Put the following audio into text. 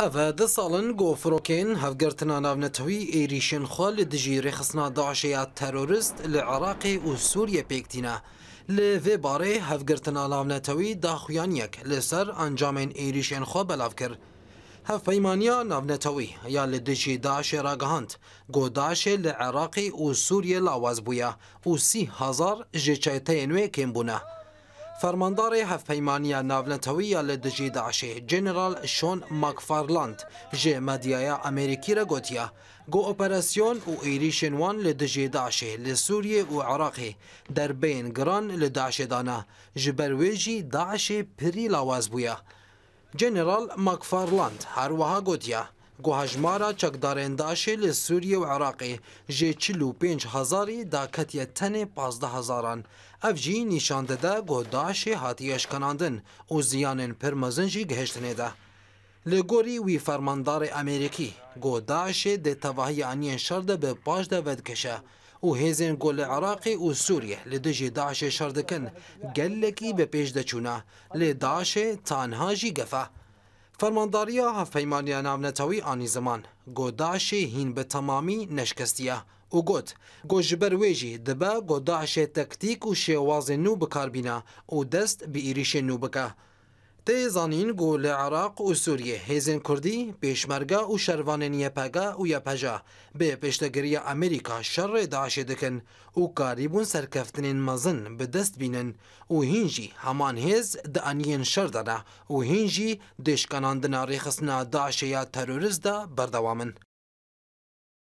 ئەە دە ساڵن گۆفرۆکین هەفگرتنا ناونەتەوەی ئێریشن خۆ لە دژی ڕێخستنا داعشەیە تەرۆریست لە عراقی و سووریە پێکتینە. لە vê barê hevgirtina navnetewî daxuyan yek li ser encamên êrîşên xwe belav kir. Hevpeymaniya navnetewî ya li dijî daşê ragihand, Godaşê li Eraqê û Sûriye lawaz bûye û sî hezar ji çeyteyên wê kêm bûne. فەرمانداری هەفپەیمانیا ناونەتەوەیە لە دژی داعشی جنرال شۆن ماکفارلاند ژێ مەدیایە ئەمریکی رە گوتیە گۆ ئۆپەرسیۆن و ئێری شێنوان لە دژێ داعشێ لە سووریە و عراقی دەربین گران لە داعشێدانە ji ber wê jî daişê pirî lawaz bûye. General Makfarland herwiha gotiye گوهجمارا چکدارنداشê li Sûriye û Iraqê jê çil û pênc hezarî daketiye tenê pazda hezaran. Ev jî nîşan dide guh Daişê hatiye şkenandin û ziyanên pir mezin jî gihiştinê de. Li gorî wî fermandarê Amerîkî, guh Daişê dê tevahiya aniyên şer de bi paş de vedikişe. û hêzên gol li Iraqê û Sûriye li dijî Daişê şer dikin, gelekî bi pêş deçûne, lê Daişê tanha jî gefe. فەرمانداریە هەفەیمانیا ناونەتەوەی ئانی زمان گۆداشی هین بە تەمامی نەشکستیە و گوت گۆ ji ber wêjî dibe godaşê tektîk û şێwazê nû bikarbîne û dest bi êrişê nû bike تی زانین گو لعراق و سوریه هیزین کردی پیشمرگا و شروانین یپگا و یپجا به پیشتگری امریکا شر داعش دکن و کاریبون سرکفتنین مزن به دست بینن و هینجی همان هیز دانین شر دانا و هینجی دشکناندن ریخسنا داعش یا تروریست دا بردوامن